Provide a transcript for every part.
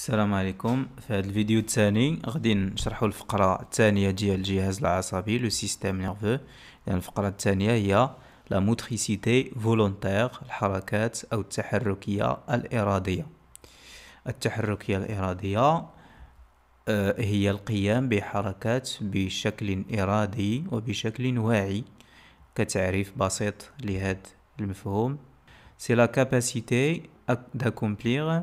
السلام عليكم في هذا الفيديو الثاني غادي نشرحوا الفقره الثانيه ديال الجهاز العصبي لو سيستيم نيرفو يعني الفقره الثانيه هي لا موتريسيتي فولونتير الحركات او التحركيه الاراديه التحركيه الاراديه آه، هي القيام بحركات بشكل ارادي وبشكل واعي كتعريف بسيط لهذا المفهوم سي لا كاباسيتي d'accomplir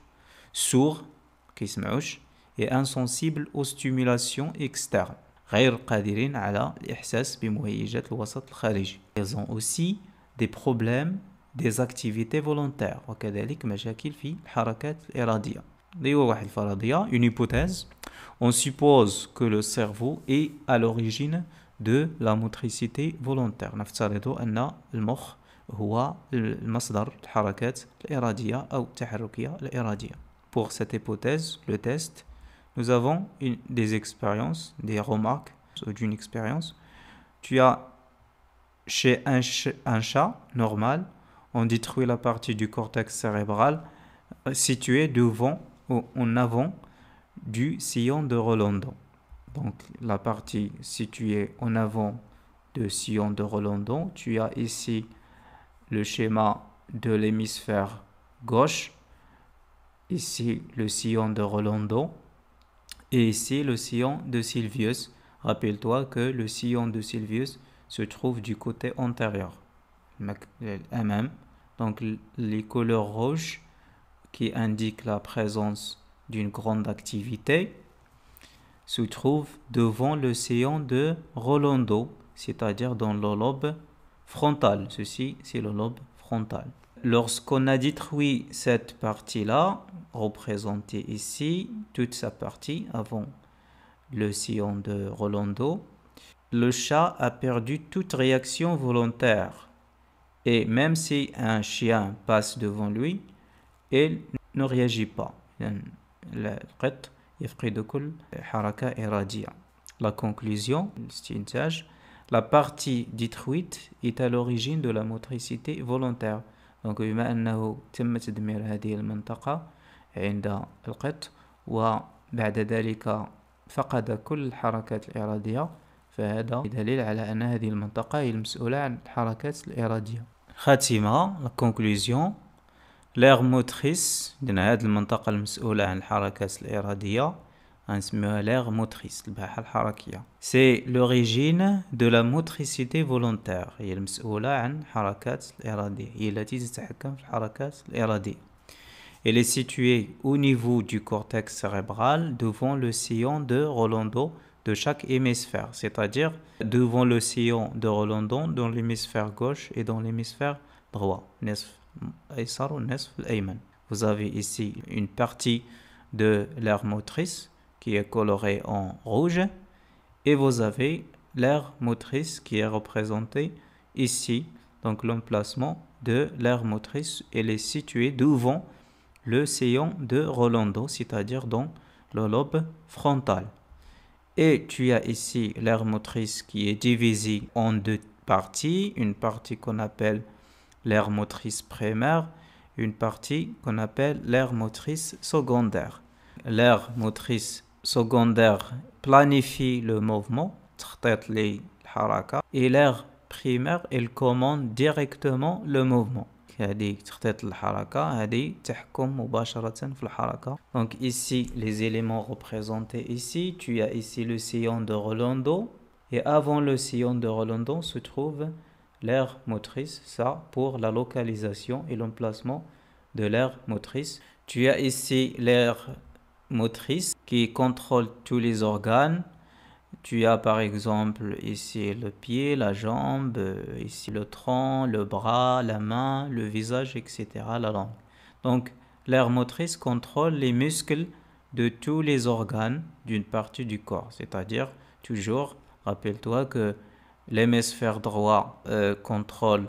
sourd qui et insensible aux stimulations externes. Ils ont aussi des problèmes des activités volontaires. Une hypothèse, on suppose que le cerveau est à l'origine de la motricité volontaire. هو المصدر الحركات الإرادية أو التحركية الإرادية pour cette hypothèse, le test, nous avons des expériences, des remarques d'une expérience. Tu as chez un, chat normal, on détruit la partie du cortex cérébral euh, située devant ou en avant du sillon de Rolandon. Donc la partie située en avant du sillon de Rolandon, tu as ici le schéma de l'hémisphère gauche Ici, le sillon de Rolando. Et ici, le sillon de Silvius. Rappelle-toi que le sillon de Silvius se trouve du côté antérieur. Euh, Donc, les couleurs rouges qui indiquent la présence d'une grande activité se trouvent devant le sillon de Rolando, c'est-à-dire dans le lobe frontal. Ceci, c'est le lobe frontal lorsqu'on a détruit cette partie-là, représentée ici, toute sa partie avant le sillon de Rolando, le chat a perdu toute réaction volontaire. Et même si un chien passe devant lui, il ne réagit pas. La conclusion, la partie détruite est à l'origine de la motricité volontaire. دونك بما انه تم تدمير هذه المنطقة عند القط وبعد ذلك فقد كل الحركات الإرادية فهذا دليل على أن هذه المنطقة هي المسؤولة عن الحركات الإرادية خاتمة الكونكلوزيون لير موتخيس موتريس هذه المنطقة المسؤولة عن الحركات الإرادية l'air motrice, c'est l'origine de la motricité volontaire. Elle est située au niveau du cortex cérébral devant le sillon de Rolando de chaque hémisphère, c'est-à-dire devant le sillon de Rolando dans l'hémisphère gauche et dans l'hémisphère droit. Vous avez ici une partie de l'air motrice qui est coloré en rouge et vous avez l'air motrice qui est représentée ici. Donc l'emplacement de l'aire motrice, elle est située devant le sillon de Rolando, c'est-à-dire dans le lobe frontal. Et tu as ici l'aire motrice qui est divisée en deux parties, une partie qu'on appelle l'aire motrice primaire, une partie qu'on appelle l'aire motrice secondaire. L'aire motrice secondaire planifie le mouvement, et l'air primaire, il commande directement le mouvement. Donc ici, les éléments représentés ici, tu as ici le sillon de Rolando, et avant le sillon de Rolando se trouve l'air motrice, ça pour la localisation et l'emplacement de l'air motrice. Tu as ici l'air motrice qui contrôle tous les organes. Tu as par exemple ici le pied, la jambe, euh, ici le tronc, le bras, la main, le visage, etc., la langue. Donc l'air motrice contrôle les muscles de tous les organes d'une partie du corps. C'est-à-dire, toujours, rappelle-toi que l'hémisphère droit euh, contrôle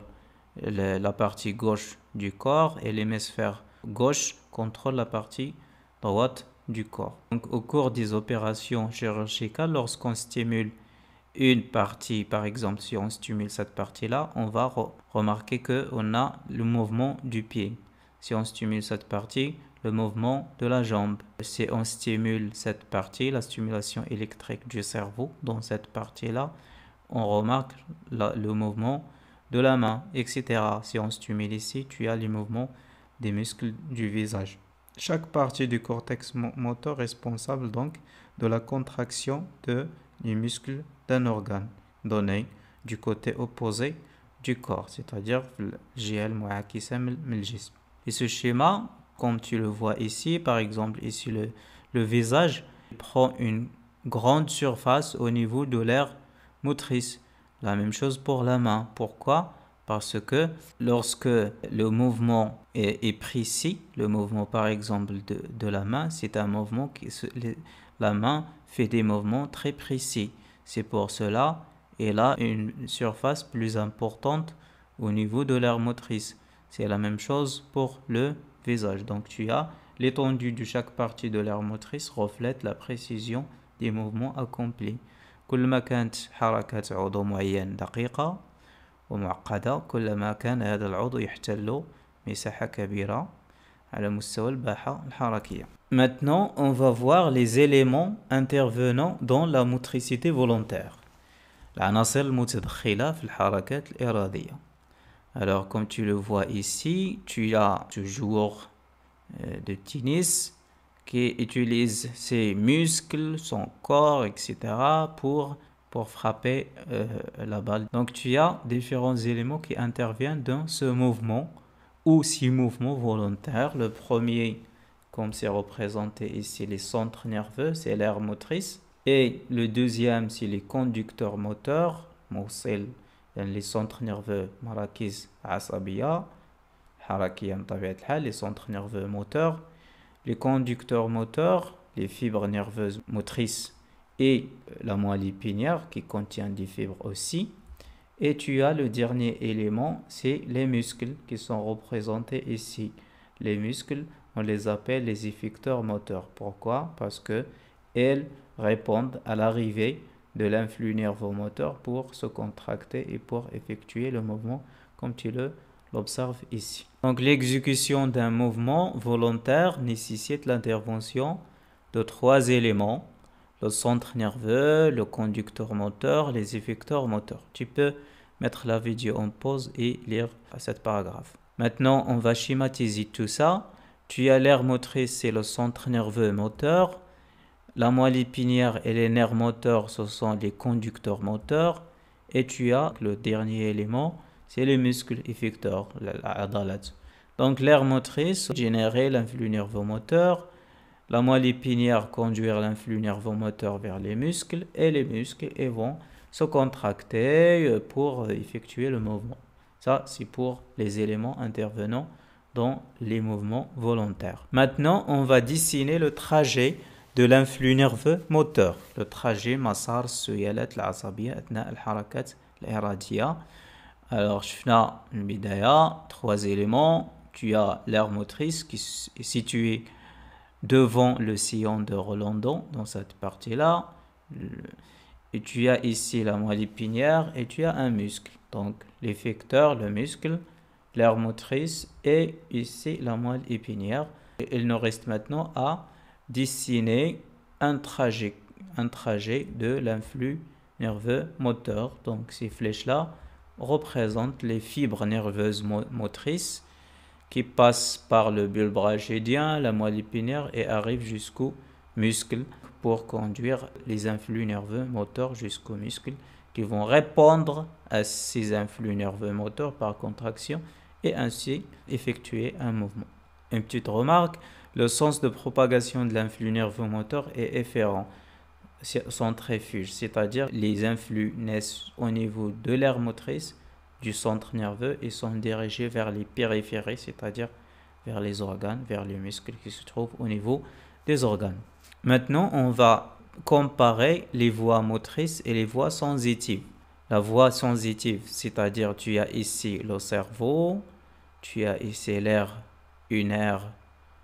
la partie gauche du corps et l'hémisphère gauche contrôle la partie droite du corps. Donc, au cours des opérations chirurgicales, lorsqu'on stimule une partie, par exemple, si on stimule cette partie-là, on va remarquer que on a le mouvement du pied. Si on stimule cette partie, le mouvement de la jambe. Si on stimule cette partie, la stimulation électrique du cerveau, dans cette partie-là, on remarque le mouvement de la main, etc. Si on stimule ici, tu as les mouvements des muscles du visage. Chaque partie du cortex moteur responsable donc de la contraction du muscle d'un organe donné du côté opposé du corps, c'est-à-dire le GL Et ce schéma, comme tu le vois ici, par exemple ici le visage prend une grande surface au niveau de l'air motrice. La même chose pour la main. Pourquoi parce que lorsque le mouvement est, précis, le mouvement par exemple de, la main, c'est un mouvement qui... La main fait des mouvements très précis. C'est pour cela qu'elle a une surface plus importante au niveau de l'air motrice. C'est la même chose pour le visage. Donc tu as l'étendue de chaque partie de l'air motrice reflète la précision des mouvements accomplis. كل ما كانت عضو Maintenant, on va voir les éléments intervenant dans la motricité volontaire. Alors, comme tu le vois ici, tu as toujours de euh, tennis qui utilise ses muscles, son corps, etc. pour pour frapper euh, la balle. Donc tu as différents éléments qui interviennent dans ce mouvement ou six mouvements volontaires. Le premier, comme c'est représenté ici, les centres nerveux, c'est l'air motrice. Et le deuxième, c'est les conducteurs moteurs, les centres nerveux, Asabiya, les centres nerveux moteurs. Les conducteurs moteurs, les fibres nerveuses motrices, et euh, la moelle épinière qui contient des fibres aussi. Et tu as le dernier élément, c'est les muscles qui sont représentés ici. Les muscles, on les appelle les effecteurs moteurs. Pourquoi Parce que elles répondent à l'arrivée de l'influx moteur pour se contracter et pour effectuer le mouvement comme tu le ici. Donc l'exécution d'un mouvement volontaire nécessite l'intervention de trois éléments le centre nerveux, le conducteur moteur, les effecteurs moteurs. Tu peux mettre la vidéo en pause et lire cet paragraphe. Maintenant, on va schématiser tout ça. Tu as l'air motrice, c'est le centre nerveux moteur. La moelle épinière et les nerfs moteurs, ce sont les conducteurs moteurs. Et tu as le dernier élément, c'est le muscles effecteur la, Donc l'air motrice générer l'influx nerveux moteur, la moelle épinière conduire l'influx nerveux moteur vers les muscles et les muscles vont se contracter euh, pour euh, effectuer le mouvement. Ça, c'est pour les éléments intervenant dans les mouvements volontaires. Maintenant, on va dessiner le trajet de l'influx nerveux moteur. Le trajet مسار السيالات et harakat harakat Alors, شفنا trois éléments. Tu as l'air motrice qui est située devant le sillon de Rolandon, dans cette partie-là. tu as ici la moelle épinière et tu as un muscle. Donc l'effecteur, le muscle, l'air motrice et ici la moelle épinière. il nous reste maintenant à dessiner un trajet, un trajet de l'influx nerveux moteur. Donc ces flèches-là représentent les fibres nerveuses motrices qui passe par le bulbe rachidien, la moelle épinière et arrive jusqu'au muscle pour conduire les influx nerveux moteurs jusqu'aux muscles qui vont répondre à ces influx nerveux moteurs par contraction et ainsi effectuer un mouvement. Une petite remarque, le sens de propagation de l'influx nerveux moteur est efférent, centrifuge, c'est-à-dire les influx naissent au niveau de l'air motrice du centre nerveux et sont dirigés vers les périphéries, c'est-à-dire vers les organes, vers les muscles qui se trouvent au niveau des organes. Maintenant, on va comparer les voies motrices et les voies sensitives. La voie sensitive, c'est-à-dire tu as ici le cerveau, tu as ici l'air, une aire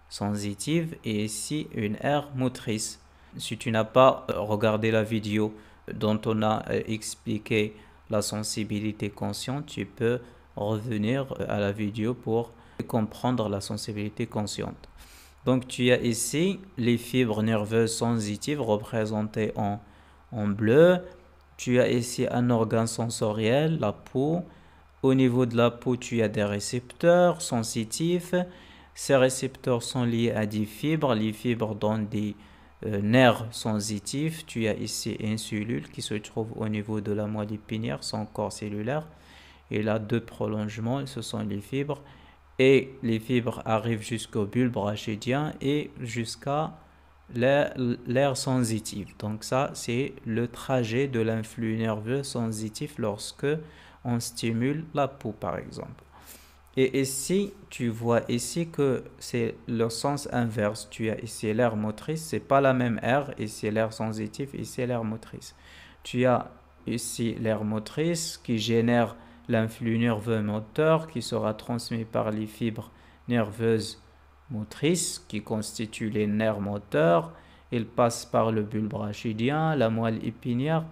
sensitive et ici une aire motrice. Si tu n'as pas regardé la vidéo dont on a euh, expliqué la sensibilité consciente, tu peux revenir euh, à la vidéo pour comprendre la sensibilité consciente. Donc tu as ici les fibres nerveuses sensitives représentées en, en bleu. Tu as ici un organe sensoriel, la peau. Au niveau de la peau, tu as des récepteurs sensitifs. Ces récepteurs sont liés à des fibres. Les fibres donnent des euh, nerfs nerf sensitif, tu as ici une cellule qui se trouve au niveau de la moelle épinière, son corps cellulaire. Il a deux prolongements, ce sont les fibres. Et les fibres arrivent jusqu'au bulbe rachidien et jusqu'à l'air sensitif. Donc ça, c'est le trajet de l'influx nerveux sensitif lorsque on stimule la peau, par exemple. Et ici, tu vois ici que c'est le sens inverse. Tu as ici l'air motrice, c'est pas la même air. Ici l'air sensitif, ici l'air motrice. Tu as ici l'air motrice qui génère l'influx nerveux moteur qui sera transmis par les fibres nerveuses motrices qui constituent les nerfs moteurs. Il passe par le bulbe rachidien, la moelle épinière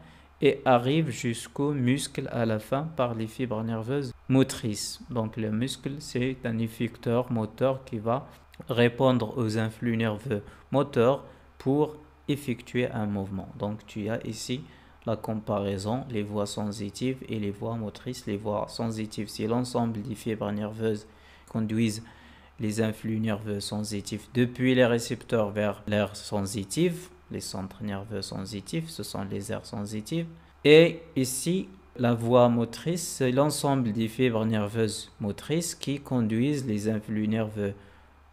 et arrive jusqu'au muscle à la fin par les fibres nerveuses motrices. Donc le muscle, c'est un effecteur moteur qui va répondre aux influx nerveux moteurs pour effectuer un mouvement. Donc tu as ici la comparaison, les voies sensitives et les voies motrices. Les voies sensitives, c'est l'ensemble des fibres nerveuses qui conduisent les influx nerveux sensitifs depuis les récepteurs vers l'air sensitive les centres nerveux sensitifs, ce sont les aires sensitives. Et ici, la voie motrice, c'est l'ensemble des fibres nerveuses motrices qui conduisent les influx nerveux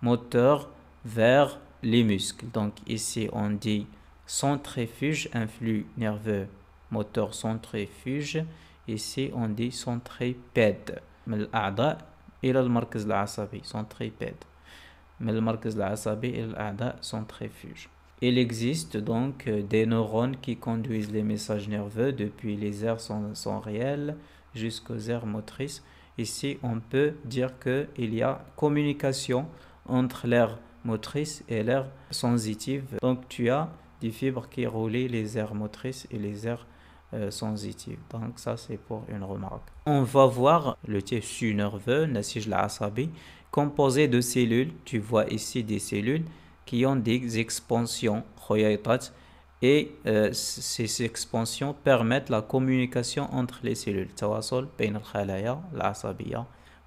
moteurs vers les muscles. Donc ici, on dit centrifuge, influx nerveux moteur centrifuge. Ici, on dit centripède. إلى la العصبي centripède. centre nerveux, العصبي إلى الأعضاء centrifuge. Il existe donc euh, des neurones qui conduisent les messages nerveux depuis les aires sensorielles jusqu'aux aires motrices. Ici, on peut dire qu'il y a communication entre l'air motrice et l'air sensitive. Donc, tu as des fibres qui relient les aires motrices et les aires euh, sensitives. Donc, ça, c'est pour une remarque. On va voir le tissu nerveux, je asabi, composé de cellules. Tu vois ici des cellules qui ont des expansions et euh, ces expansions permettent la communication entre les cellules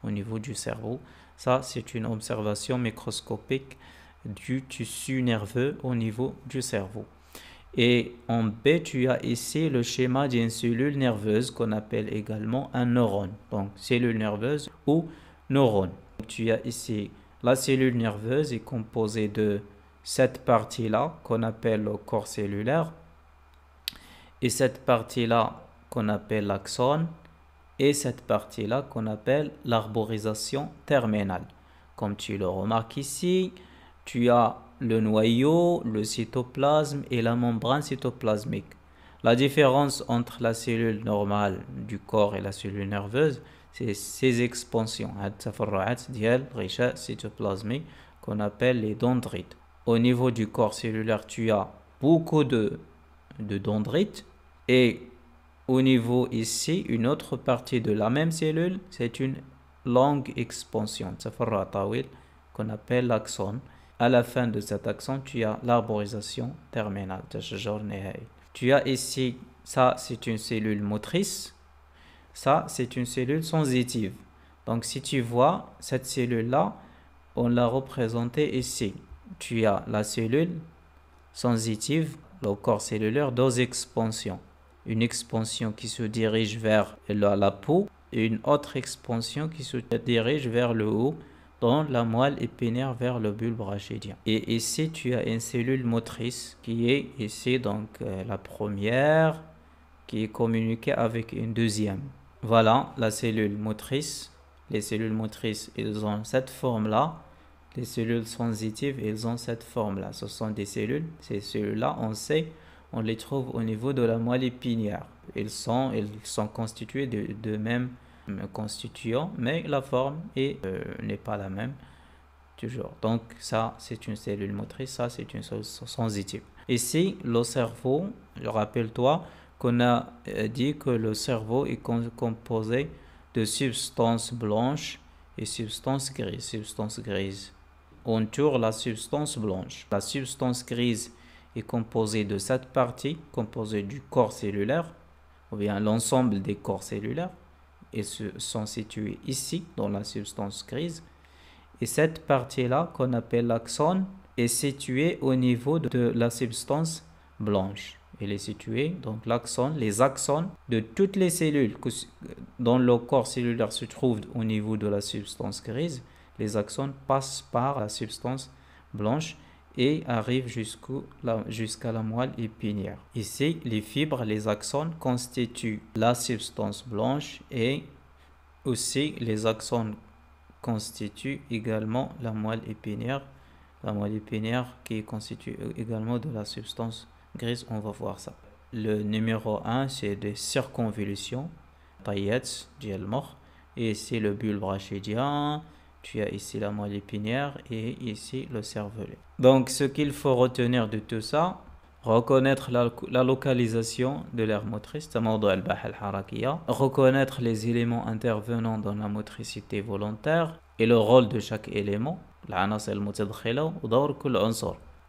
au niveau du cerveau ça c'est une observation microscopique du tissu nerveux au niveau du cerveau et en B, tu as ici le schéma d'une cellule nerveuse qu'on appelle également un neurone. Donc, cellule nerveuse ou neurone. Tu as ici la cellule nerveuse est composée de cette partie-là qu'on appelle le corps cellulaire et cette partie-là qu'on appelle l'axone et cette partie-là qu'on appelle l'arborisation terminale. Comme tu le remarques ici, tu as le noyau, le cytoplasme et la membrane cytoplasmique. La différence entre la cellule normale du corps et la cellule nerveuse, c'est ces expansions, hein, qu'on appelle les dendrites. Au niveau du corps cellulaire, tu as beaucoup de, de dendrites et au niveau ici, une autre partie de la même cellule, c'est une longue expansion, qu'on appelle l'axone. À la fin de cet axone, tu as l'arborisation terminale. Tu as ici, ça c'est une cellule motrice ça, c'est une cellule sensitive. Donc, si tu vois cette cellule-là, on l'a représentée ici. Tu as la cellule sensitive, le corps cellulaire, deux expansions. Une expansion qui se dirige vers la, peau et une autre expansion qui se dirige vers le haut, dans la moelle épinière vers le bulbe rachidien. Et ici, tu as une cellule motrice qui est ici, donc euh, la première, qui est communiquée avec une deuxième. Voilà la cellule motrice. Les cellules motrices, ils ont cette forme-là. Les cellules sensitives, ils ont cette forme-là. Ce sont des cellules. Ces cellules-là, on sait, on les trouve au niveau de la moelle épinière. Elles sont, ils sont constitués de, de mêmes constituants, mais la forme euh, n'est pas la même toujours. Donc ça, c'est une cellule motrice, ça, c'est une cellule sensitive. Ici, le cerveau, je rappelle-toi, qu'on a euh, dit que le cerveau est composé de substances blanches et substances grises. Substances grises. On la substance blanche. La substance grise est composée de cette partie, composée du corps cellulaire, ou bien l'ensemble des corps cellulaires, et sont situés ici, dans la substance grise. Et cette partie-là, qu'on appelle l'axone, est située au niveau de la substance blanche il est située Donc l'axone, les axones de toutes les cellules dont le corps cellulaire se trouve au niveau de la substance grise, les axones passent par la substance blanche et arrivent jusqu'à la, moelle épinière. Ici, les fibres, les axones constituent la substance blanche et aussi les axones constituent également la moelle épinière, la moelle épinière qui constitue également de la substance Grise, on va voir ça. Le numéro 1, c'est des circonvolutions, Et c'est le bulbe rachidien, Tu as ici la moelle épinière et ici le cervelet. Donc, ce qu'il faut retenir de tout ça, reconnaître la, localisation de l'air motrice, reconnaître les éléments intervenant dans la motricité volontaire et le rôle de chaque élément,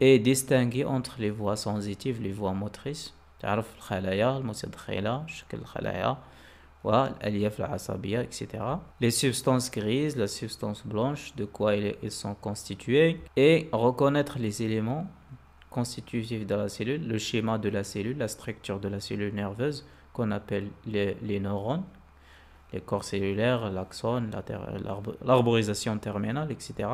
et distinguer entre les voies sensitives, les voies motrices. تعرف etc. Les substances grises, la substance blanche, de quoi ils sont constitués et reconnaître les éléments constitutifs de la cellule, le schéma de la cellule, la structure de la cellule nerveuse qu'on appelle les, les neurones les corps cellulaires, l'axone, l'arborisation terminale, etc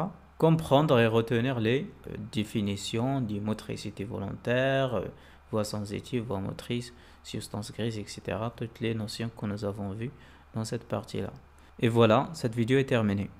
comprendre et retenir les euh, définitions du motricité volontaire, euh, voie sensitive, voie motrice, substance grise, etc. Toutes les notions que nous avons vues dans cette partie-là. Et voilà, cette vidéo est terminée.